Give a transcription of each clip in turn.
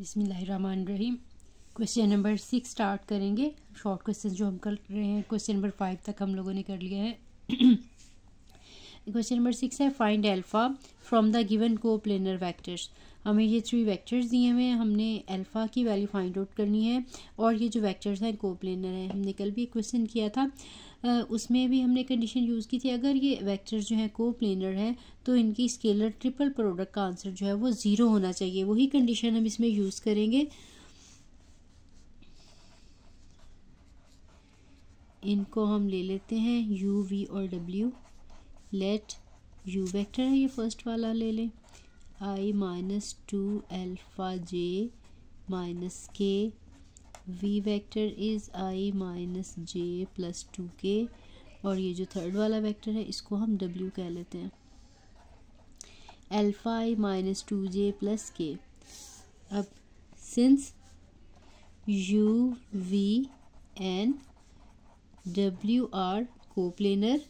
बिसमीम question number six start करेंगे short question जो हम कर रहे हैं क्वेश्चन नंबर फाइव तक हम लोगों ने कर लिया है क्वेश्चन नंबर सिक्स है find alpha from the given coplanar vectors हमें ये थ्री वैक्टर्स दिए हुए हैं हमने अल्फ़ा की वैल्यू फाइंड आउट करनी है और ये जो वैक्टर्स हैं को प्लेनर हैं हमने कल भी क्वेश्चन किया था उसमें भी हमने कंडीशन यूज़ की थी अगर ये वेक्टर जो है को प्लेनर है तो इनकी स्केलर ट्रिपल प्रोडक्ट का आंसर जो है वो ज़ीरो होना चाहिए वही कंडीशन हम इसमें यूज़ करेंगे इनको हम ले लेते हैं u, v और w लेट u वेक्टर है ये फर्स्ट वाला ले लें i minus two alpha J minus K V vector is I minus J plus two K और ये जो थर्ड वाला वेक्टर है इसको हम डब्ल्यू कह लेते हैं alpha I minus two J plus K अब since U V and W are coplanar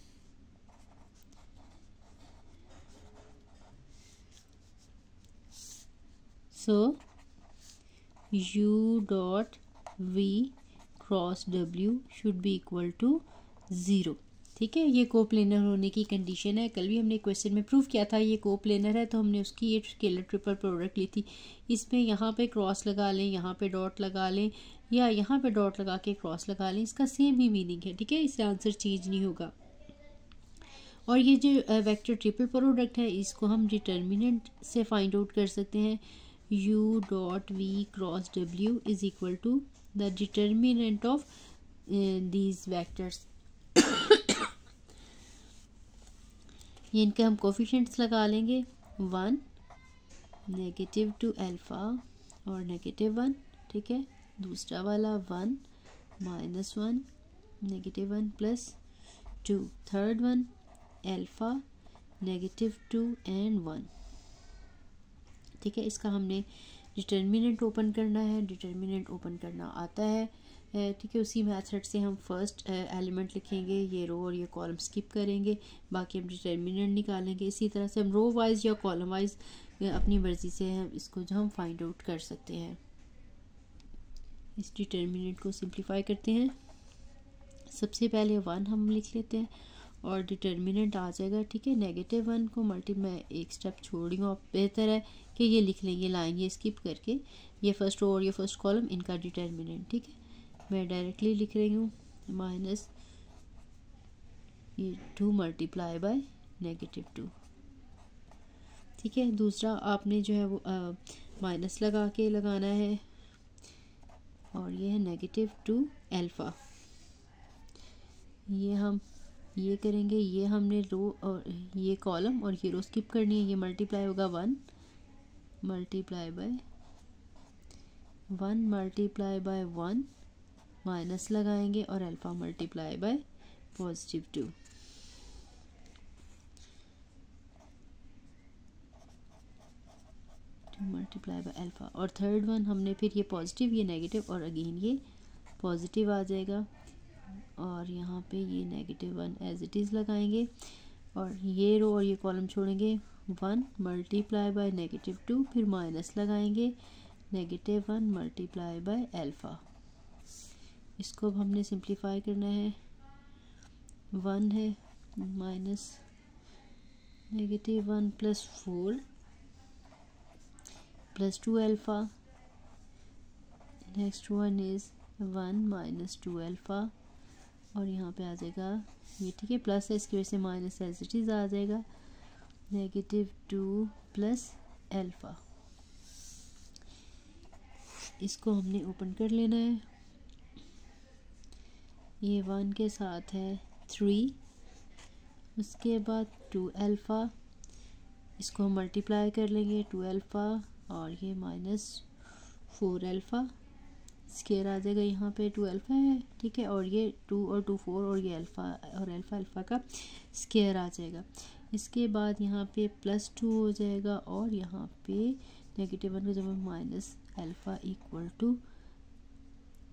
so u dot v cross w should be equal to zero ठीक है ये को प्लेनर होने की कंडीशन है कल भी हमने क्वेश्चन में प्रूव किया था ये को प्लेनर है तो हमने उसकी ये स्केलर ट्रिपल प्रोडक्ट ली थी इसमें यहाँ पे क्रॉस लगा लें यहाँ पे डॉट लगा लें या यहाँ पे डॉट लगा के क्रॉस लगा लें इसका सेम ही मीनिंग है ठीक है इससे आंसर चेंज नहीं होगा और ये जो वैक्टर ट्रिपल प्रोडक्ट है इसको हम डिटर्मिनेंट से फाइंड आउट कर सकते हैं U dot V cross W is equal to the determinant of uh, these vectors ये इनके हम कोफिशेंट्स लगा लेंगे वन नेगेटिव टू अल्फ़ा और नेगेटिव वन ठीक है दूसरा वाला one minus one negative one plus two third one alpha negative two and one ठीक है इसका हमने डिटर्मिनेंट ओपन करना है डिटर्मिनेंट ओपन करना आता है ठीक है उसी मैथड से हम फर्स्ट एलिमेंट लिखेंगे ये रो और ये कॉलम स्किप करेंगे बाकी हम डिटर्मिनेंट निकालेंगे इसी तरह से हम रो वाइज या कॉलम वाइज अपनी मर्ज़ी से हम इसको जो हम फाइंड आउट कर सकते हैं इस डिटर्मिनेंट को सिंप्लीफाई करते हैं सबसे पहले वन हम लिख लेते हैं और डिटर्मिनेंट आ जाएगा ठीक है नेगेटिव वन को मल्टी मैं एक स्टेप छोड़ रही हूँ आप बेहतर है कि ये लिख लेंगे ये लाइन ये स्किप करके ये फर्स्ट रो और ये फर्स्ट कॉलम इनका डिटर्मिनेंट ठीक है मैं डायरेक्टली लिख रही हूँ माइनस ये two multiply by negative two ठीक है दूसरा आपने जो है वो माइनस लगा के लगाना है और ये है नेगेटिव टू एल्फ़ा ये हम ये करेंगे ये हमने रो और ये कॉलम और ये रो स्किप करनी है ये मल्टीप्लाई होगा one multiply by one multiply by one minus लगाएंगे और alpha multiply by positive two multiply by alpha और थर्ड वन हमने फिर ये पॉजिटिव ये नेगेटिव और अगेन ये पॉजिटिव आ जाएगा और यहाँ पे ये negative one as it is लगाएंगे और ये रो और ये कॉलम छोड़ेंगे one multiply by negative two फिर माइनस लगाएंगे negative one multiply by alpha इसको अब हमने सिंप्लीफाई करना है वन है minus negative one plus four plus two alpha next one is one minus two alpha और यहाँ पे आ जाएगा ये ठीक है प्लस है इसकी वजह से माइनस एज इट इज़ आ जाएगा नेगेटिव टू प्लस एल्फ़ा इसको हमने ओपन कर लेना है ये वन के साथ है थ्री उसके बाद टू एल्फ़ा इसको हम मल्टीप्लाई कर लेंगे टू एल्फ़ा और ये माइनस फोर एल्फ़ा स्केयर आ जाएगा यहाँ पे टू अल्फ़ा है ठीक है और ये टू और टू फोर और ये अल्फ़ा और अल्फ़ा अल्फ़ा का स्केयर आ जाएगा इसके बाद यहाँ पे प्लस टू हो जाएगा और यहाँ पे नेगेटिव वन का जब माइनस अल्फ़ा इक्वल टू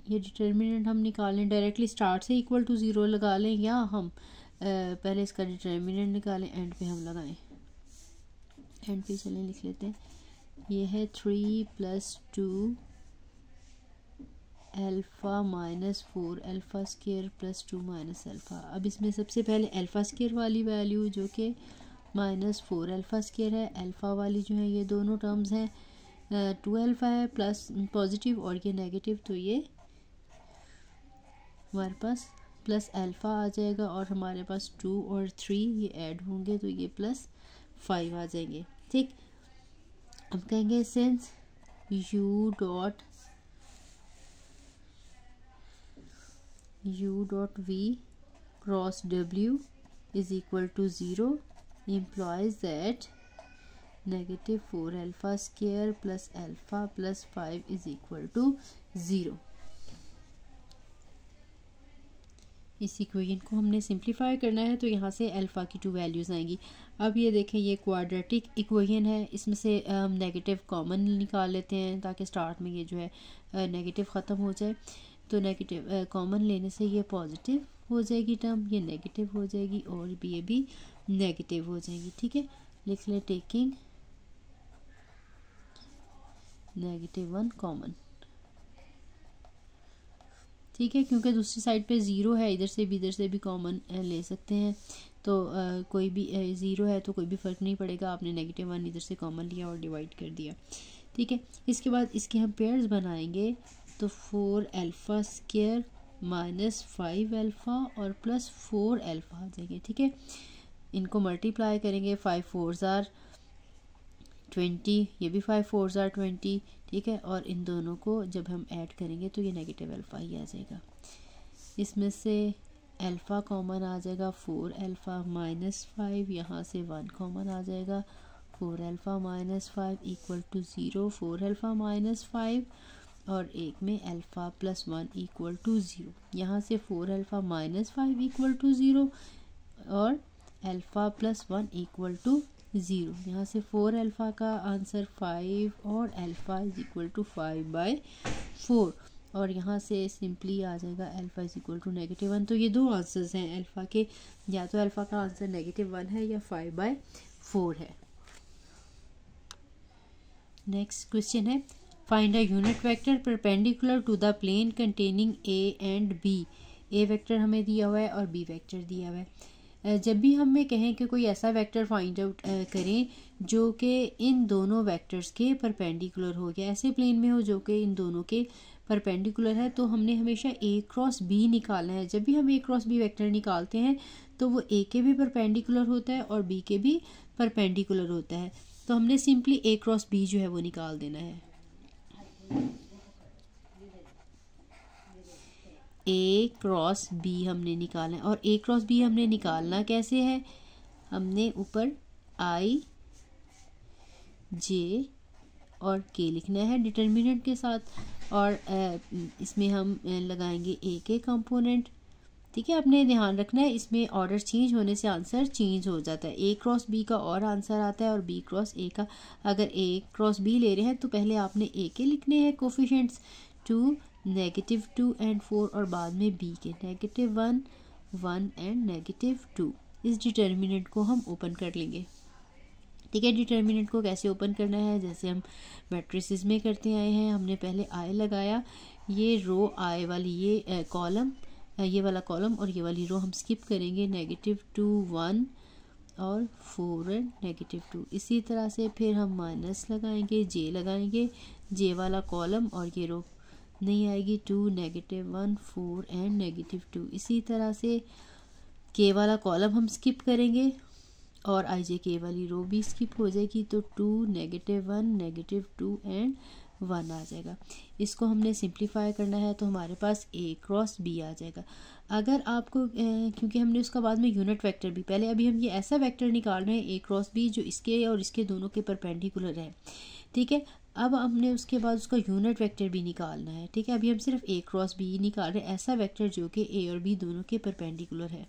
ये डिटर्मिनेंट हम निकालें डायरेक्टली स्टार्ट से इक्वल टू ज़ीरो लगा लें या हम पहले इसका डिटर्मिनेंट निकालें एंड पे हम लगाएं एंड पे चलें लिख लेते हैं ये है three plus two alpha minus four alpha square plus two minus alpha अब इसमें सबसे पहले अल्फ़ा स्केयर वाली वैल्यू जो कि माइनस फोर अल्फ़ा स्केयर है अल्फ़ा वाली जो है ये दोनों टर्म्स हैं टू अल्फ़ा है प्लस पॉजिटिव और ये नेगेटिव तो ये हमारे पास प्लस अल्फ़ा आ जाएगा और हमारे पास टू और थ्री ये ऐड होंगे तो ये प्लस फाइव आ जाएंगे ठीक अब कहेंगे since u dot u dot v cross w is equal to 0 implies that negative 4 alpha square plus alpha plus 5 is equal to 0 इस इक्वेशन को हमने सिंपलीफाई करना है तो यहाँ से अल्फ़ा की टू वैल्यूज़ आएंगी अब ये देखें ये क्वाड्रेटिक इक्वेशन है इसमें से हम नेगेटिव कॉमन निकाल लेते हैं ताकि स्टार्ट में ये जो है नेगेटिव uh, ख़त्म हो जाए तो नेगेटिव कॉमन लेने से ये पॉजिटिव हो जाएगी टर्म ये नेगेटिव हो जाएगी और भी ये भी नेगेटिव हो जाएगी ठीक है लिख लें टेकिंग नेगेटिव वन कॉमन ठीक है क्योंकि दूसरी साइड पे ज़ीरो है इधर से भी इधर से भी कॉमन ले सकते हैं तो आ, कोई भी ज़ीरो है तो कोई भी फ़र्क नहीं पड़ेगा आपने नेगेटिव वन इधर से कॉमन लिया और डिवाइड कर दिया ठीक है इसके बाद इसके हम पेयर्स बनाएंगे तो four alpha square minus five alpha और प्लस फोर अल्फ़ा आ जाएंगे ठीक है इनको मल्टीप्लाई करेंगे फाइव फोर ज़ार ट्वेंटी ये भी फाइव फोर ज़ार ट्वेंटी ठीक है और इन दोनों को जब हम ऐड करेंगे तो ये नेगेटिव अल्फ़ा ही आ जाएगा इसमें से अल्फ़ा कॉमन आ जाएगा फोर अल्फ़ा माइनस फाइव यहाँ से वन कॉमन आ जाएगा four alpha minus five equal to zero four alpha minus five और एक में alpha plus one equal to zero यहाँ से four alpha minus five equal to zero और alpha plus one equal to zero यहाँ से फोर अल्फ़ा का answer five और alpha is equal to five by four और यहाँ से सिंपली आ जाएगा alpha is equal to negative one तो ये दो आंसर्स हैं अल्फ़ा के या तो अल्फ़ा का आंसर नेगेटिव वन है या फाइव बाई फोर है नेक्स्ट क्वेश्चन है find a unit vector perpendicular to the plane containing a and b a vector हमें दिया हुआ है और बी वैक्टर दिया हुआ है जब भी हमें कहें कि कोई ऐसा वेक्टर फाइंड आउट करें जो कि इन दोनों वेक्टर्स के परपेंडिकुलर हो गया ऐसे प्लेन में हो जो कि इन दोनों के परपेंडिकुलर है तो हमने हमेशा ए क्रॉस बी निकालना है जब भी हम ए क्रॉस बी वेक्टर निकालते हैं तो वो ए के भी परपेंडिकुलर होता है और बी के भी परपेंडिकुलर होता है तो हमने सिंपली ए क्रॉस बी जो है वो निकाल देना है ए क्रॉस बी हमने निकालना है और ए क्रॉस बी हमने निकालना कैसे है हमने ऊपर आई जे और के लिखना है डिटर्मिनेंट के साथ और इसमें हम लगाएंगे ए के कंपोनेंट ठीक है आपने ध्यान रखना है इसमें ऑर्डर चेंज होने से आंसर चेंज हो जाता है ए क्रॉस बी का और आंसर आता है और बी क्रॉस ए का अगर ए क्रॉस बी ले रहे हैं तो पहले आपने ए के लिखने हैं coefficients two negative two and four और बाद में बी के negative one one and negative two इस डिटर्मिनेंट को हम ओपन कर लेंगे ठीक है डिटर्मिनेंट को कैसे ओपन करना है जैसे हम मैट्रिसेस में करते आए हैं हमने पहले आई लगाया ये रो आई वाली ये कॉलम uh, ये वाला कॉलम और ये वाली रो हम स्किप करेंगे नेगेटिव टू वन और फोर एंड नेगेटिव टू इसी तरह से फिर हम माइनस लगाएंगे जे लगाएंगे जे वाला कॉलम और ये रो नहीं आएगी two negative one four and negative two इसी तरह से के वाला कॉलम हम स्किप करेंगे और आई जे के वाली रो भी स्किप हो जाएगी तो two negative one negative two and one आ जाएगा इसको हमने सिंप्लीफाई करना है तो हमारे पास ए क्रॉस बी आ जाएगा अगर आपको क्योंकि हमने उसका बाद में यूनिट वेक्टर भी पहले अभी हम ये ऐसा वेक्टर निकाल रहे हैं ए क्रॉस बी जो इसके और इसके दोनों के परपेंडिकुलर है ठीक है अब हमने उसके बाद उसका यूनिट वेक्टर भी निकालना है ठीक है अभी हम सिर्फ ए क्रॉस बी निकाल रहे हैं ऐसा वेक्टर जो कि ए और बी दोनों के परपेंडिकुलर है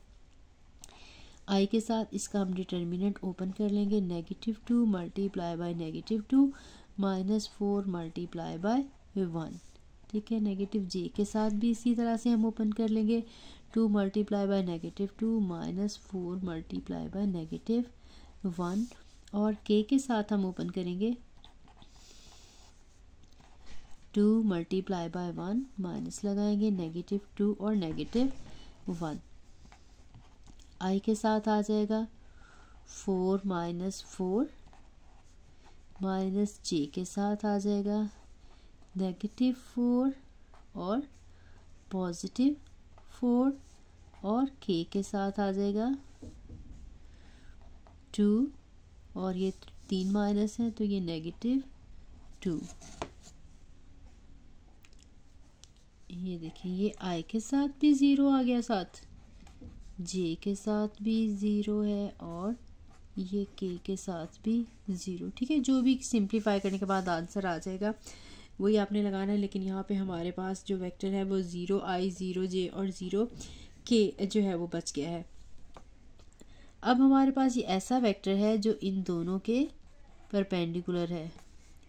आई के साथ इसका हम डिटर्मिनेंट ओपन कर लेंगे negative two multiply by negative two minus four multiply by one ठीक है नेगेटिव जे के साथ भी इसी तरह से हम ओपन कर लेंगे two multiply by negative two minus four multiply by negative one और के के साथ हम ओपन करेंगे two multiply by one minus लगाएंगे नेगेटिव टू और नेगेटिव वन आई के साथ आ जाएगा four minus four minus j के साथ आ जाएगा नेगेटिव फोर और पॉजिटिव फोर और के के साथ आ जाएगा टू और ये तीन माइनस है तो ये नेगेटिव टू ये देखिए ये आई के साथ भी ज़ीरो आ गया साथ जे के साथ भी ज़ीरो है और ये के के साथ भी ज़ीरो ठीक है जो भी सिंप्लीफाई करने के बाद आंसर आ जाएगा वही आपने लगाना है लेकिन यहाँ पे हमारे पास जो वेक्टर है वो ज़ीरो आई ज़ीरो जे और ज़ीरो के जो है वो बच गया है अब हमारे पास ये ऐसा वेक्टर है जो इन दोनों के परपेंडिकुलर है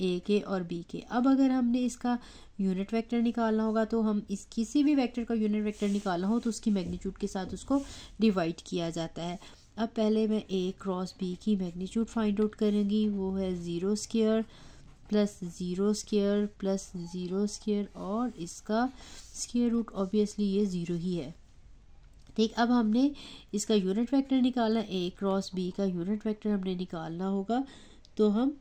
ए के और बी के अब अगर हमने इसका यूनिट वेक्टर निकालना होगा तो हम इस किसी भी वेक्टर का यूनिट वेक्टर निकालना हो तो उसकी मैग्नीट्यूड के साथ उसको डिवाइड किया जाता है अब पहले मैं ए क्रॉस बी की मैग्नीट्यूड फाइंड आउट करूँगी वो है zero square plus zero square plus zero square और इसका स्केयर रूट ऑब्वियसली ये ज़ीरो ही है ठीक अब हमने इसका यूनिट वेक्टर निकालना ए क्रॉस बी का यूनिट वेक्टर हमने निकालना होगा तो हम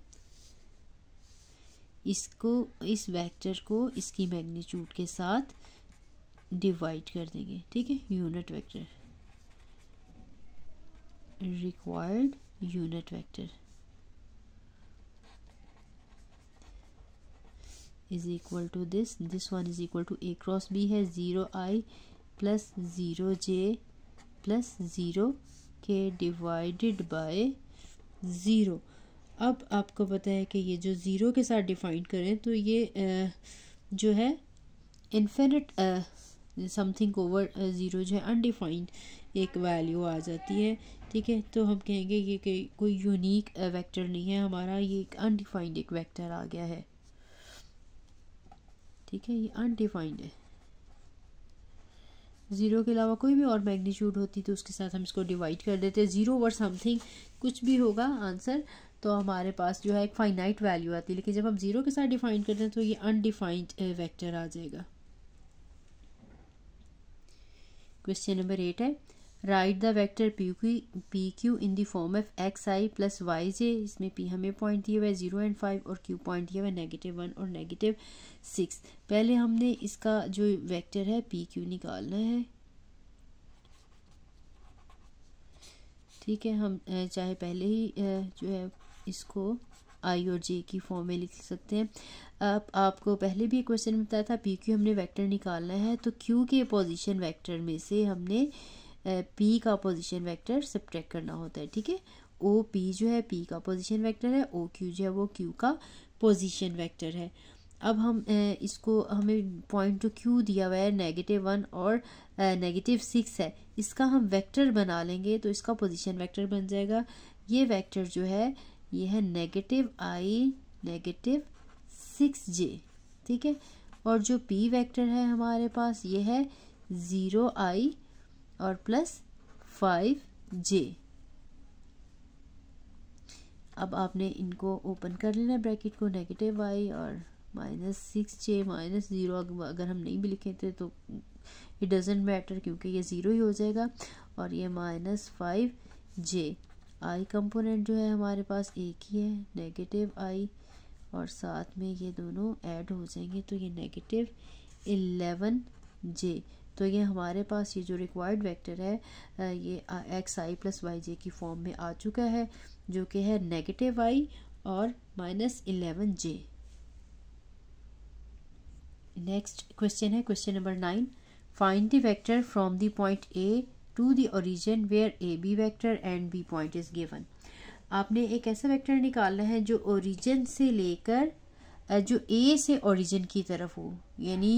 इसको इस वेक्टर को इसकी मैग्नीट्यूड के साथ डिवाइड कर देंगे ठीक है unit vector required unit vector is equal to this this one is equal to a cross b है zero i plus zero j plus zero k divided by zero अब आपको पता है कि ये जो ज़ीरो के साथ डिफाइन करें तो ये जो है इन्फिनिट समथिंग ओवर ज़ीरो जो है अनडिफाइंड एक वैल्यू आ जाती है ठीक है तो हम कहेंगे ये कि कोई यूनिक वेक्टर uh, नहीं है हमारा ये एक अनडिफाइंड एक वेक्टर आ गया है ठीक है ये अनडिफाइंड है ज़ीरो के अलावा कोई भी और मैग्नीट्यूड होती तो उसके साथ हम इसको डिवाइड कर देते हैं ज़ीरो ओवर समथिंग कुछ भी होगा आंसर तो हमारे पास जो है एक फाइनाइट वैल्यू आती है लेकिन जब हम ज़ीरो के साथ डिफाइन करते हैं तो ये अनडिफाइंड वेक्टर uh, आ जाएगा क्वेश्चन नंबर एट है write the vector p q p q in the form of x i plus y j इसमें पी हमें पॉइंट दिया हुआ है जीरो एंड फाइव और क्यू पॉइंट दिया हुआ है नेगेटिव वन और नेगेटिव सिक्स पहले हमने इसका जो वेक्टर है पी क्यू निकालना है ठीक है हम चाहे पहले ही जो है इसको आई और जे की फॉर्म में लिख सकते हैं अब आपको पहले भी क्वेश्चन में बताया था पी क्यू हमने वेक्टर निकालना है तो क्यू के पोजीशन वेक्टर में से हमने पी का पोजीशन वेक्टर सब्ट्रैक्ट करना होता है ठीक है ओ पी जो है पी का पोजीशन वेक्टर है ओ क्यू जो है वो क्यू का पोजीशन वेक्टर है अब हम इसको हमें पॉइंट टू क्यू दिया हुआ है नेगेटिव वन और नेगेटिव सिक्स है इसका हम वेक्टर बना लेंगे तो इसका पोजीशन वेक्टर बन जाएगा ये वेक्टर जो है ये है negative i negative six j ठीक है और जो पी वेक्टर है हमारे पास ये है ज़ीरो आई और प्लस फाइव जे अब आपने इनको ओपन कर लेना ब्रैकेट को नेगेटिव आई और minus six j minus zero अगर हम नहीं भी लिखे थे तो इट डजेंट मैटर क्योंकि ये ज़ीरो ही हो जाएगा और ये minus five j i component जो है हमारे पास एक ही है नेगेटिव आई और साथ में ये दोनों ऐड हो जाएंगे तो ये नेगेटिव एलेवन जे तो ये हमारे पास ये जो रिक्वायर्ड वेक्टर है ये x i plus y j की फॉर्म में आ चुका है जो कि है नेगेटिव आई और minus eleven j next question है question number nine find the vector from the point a to the origin where a b vector and b point is given आपने एक ऐसा वेक्टर निकालना है जो ओरिजिन से लेकर जो ए से ओरिजिन की तरफ हो यानी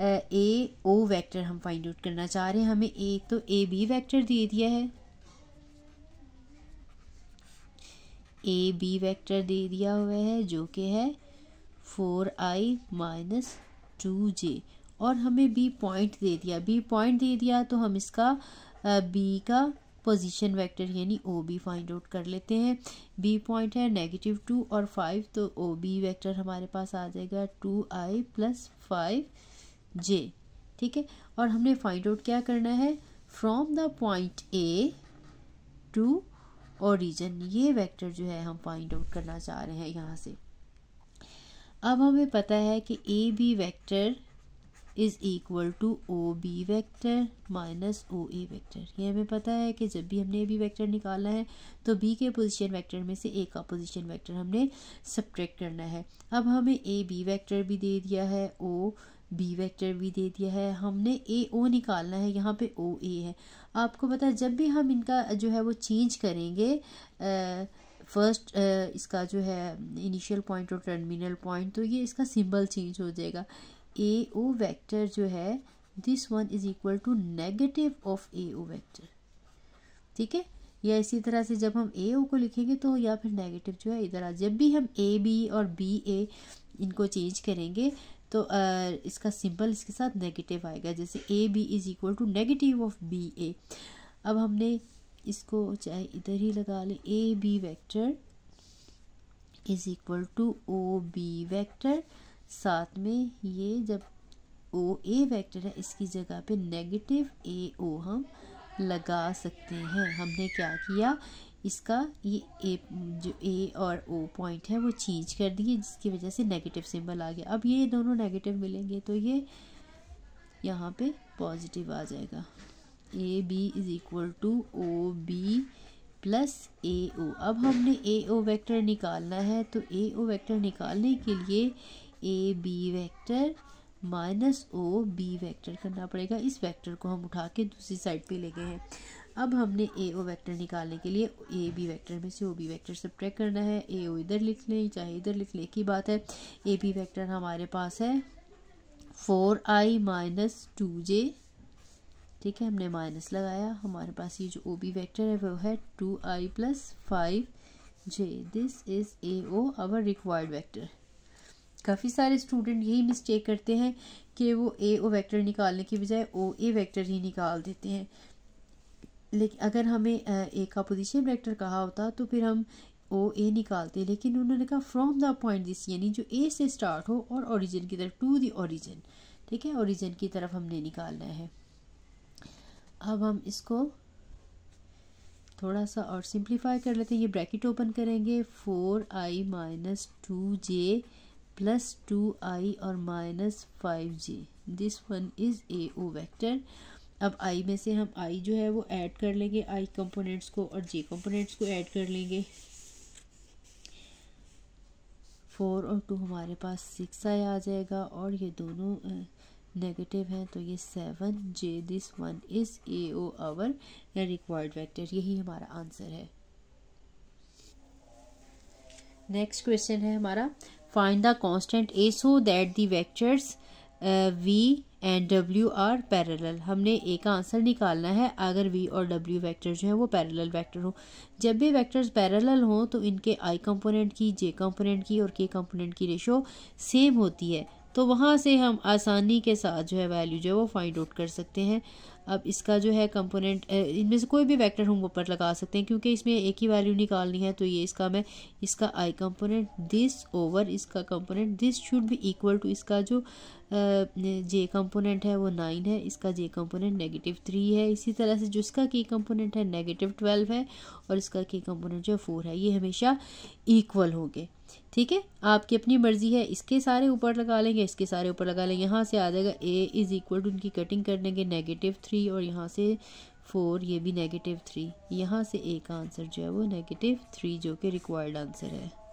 ए ओ वेक्टर हम फाइंड आउट करना चाह रहे हैं हमें ए तो ए बी वेक्टर दे दिया है ए बी वैक्टर दे दिया हुआ है जो कि है four i minus two j और हमें बी पॉइंट दे दिया बी पॉइंट दे दिया तो हम इसका बी का पोजीशन वेक्टर यानी ओ बी फाइंड आउट कर लेते हैं बी पॉइंट है नेगेटिव टू और फाइव तो ओ बी वैक्टर हमारे पास आ जाएगा two i plus five j ठीक है और हमने फाइंड आउट क्या करना है from the point a to origin ये वेक्टर जो है हम फाइंड आउट करना चाह रहे हैं यहाँ से अब हमें पता है कि a b vector is equal to o b vector minus o a vector ये हमें पता है कि जब भी हमने ए बी वैक्टर निकाला है तो बी के पोजिशन वैक्टर में से ए का पोजिशन वैक्टर हमने सब्ट्रैक्ट करना है अब हमें ए बी वैक्टर भी दे दिया है ओ बी वैक्टर भी दे दिया है हमने ए ओ निकालना है यहाँ पे ओ ए है आपको पता है जब भी हम इनका जो है वो चेंज करेंगे फर्स्ट uh, इसका जो है इनिशियल पॉइंट और टर्मिनल पॉइंट तो ये इसका सिंबल चेंज हो जाएगा ए ओ वैक्टर जो है this one is equal to negative of a o vector ठीक है या इसी तरह से जब हम ए ओ को लिखेंगे तो या फिर नेगेटिव जो है इधर आ जब भी हम ए बी और बी ए इनको चेंज करेंगे तो आ, इसका सिंबल इसके साथ नेगेटिव आएगा जैसे a b is equal to negative of b a अब हमने इसको चाहे इधर ही लगा लें a b vector is equal to o b vector साथ में ये जब ओ ए वैक्टर है इसकी जगह पे नेगेटिव ए ओ हम लगा सकते हैं हमने क्या किया इसका ये ए जो ए और ओ पॉइंट है वो चेंज कर दिए जिसकी वजह से नेगेटिव सिंबल आ गया अब ये दोनों नेगेटिव मिलेंगे तो ये यहाँ पे पॉजिटिव आ जाएगा a b is equal to o b plus a o अब हमने ए ओ वैक्टर निकालना है तो ए ओ वैक्टर निकालने के लिए a b vector minus o b vector करना पड़ेगा इस वैक्टर को हम उठा के दूसरी साइड पे ले गए हैं अब हमने ए ओ वैक्टर निकालने के लिए ए बी वैक्टर में से o b vector subtract करना है ए ओ इधर लिख लें चाहे इधर लिख लें एक ही बात है ए बी वैक्टर हमारे पास है four i minus two j ठीक है हमने माइनस लगाया हमारे पास ये जो ओ बी वैक्टर है वो है two i plus five j this is a o our required vector काफ़ी सारे स्टूडेंट यही मिस्टेक करते हैं कि वो ए ओ वैक्टर निकालने के बजाय ओ ए वैक्टर ही निकाल देते हैं लेकिन अगर हमें ए का पोजिशन वैक्टर कहा होता तो फिर हम ओ ए निकालते लेकिन उन्होंने कहा फ्रॉम द पॉइंट दिस यानी जो ए से स्टार्ट हो और ओरिजिन की तरफ टू द ओरिजिन ठीक है ओरिजिन की तरफ हमने निकालना है अब हम इसको थोड़ा सा और सिंप्लीफाई कर लेते हैं ये ब्रैकेट ओपन करेंगे four i minus two j plus 2i और minus five j this one is a o vector अब आई में से हम आई जो है वो ऐड कर लेंगे आई कंपोनेंट्स को और जे कंपोनेंट्स को ऐड कर लेंगे फोर और टू हमारे पास सिक्स आई आ जाएगा और ये दोनों नेगेटिव हैं तो ये seven j this one is a o our required vector यही हमारा आंसर है नेक्स्ट क्वेश्चन है हमारा find the constant a so that the vectors uh, v and डब्ल्यू आर पैरेलल हमने ए का आंसर निकालना है अगर वी और डब्ल्यू वेक्टर जो है वो पैरेलल वेक्टर हो जब भी वेक्टर्स पैरेलल हों तो इनके आई कंपोनेंट की जे कंपोनेंट की और के कंपोनेंट की रेशो सेम होती है तो वहाँ से हम आसानी के साथ जो है वैल्यू जो है वो फाइंड आउट कर सकते हैं अब इसका जो है कंपोनेंट इनमें से कोई भी वेक्टर हम ऊपर लगा सकते हैं क्योंकि इसमें एक ही वैल्यू निकालनी है तो ये इसका मैं इसका आई कंपोनेंट दिस ओवर इसका कंपोनेंट दिस शुड भी इक्वल टू इसका जो जे कंपोनेंट है वो नाइन है इसका जे कंपोनेंट नेगेटिव थ्री है इसी तरह से जो इसका के कंपोनेंट है नेगेटिव ट्वेल्व है और इसका के कंपोनेंट जो है फोर है ये हमेशा इक्वल होंगे ठीक है आपकी अपनी मर्जी है इसके सारे ऊपर लगा लेंगे इसके सारे ऊपर लगा लेंगे यहाँ से आ जाएगा ए इज़ इक्वल टू उनकी कटिंग कर लेंगे नेगेटिव थ्री और यहाँ से फोर ये भी नेगेटिव थ्री यहाँ से ए का आंसर जो है वो नेगेटिव थ्री जो कि रिक्वायर्ड आंसर है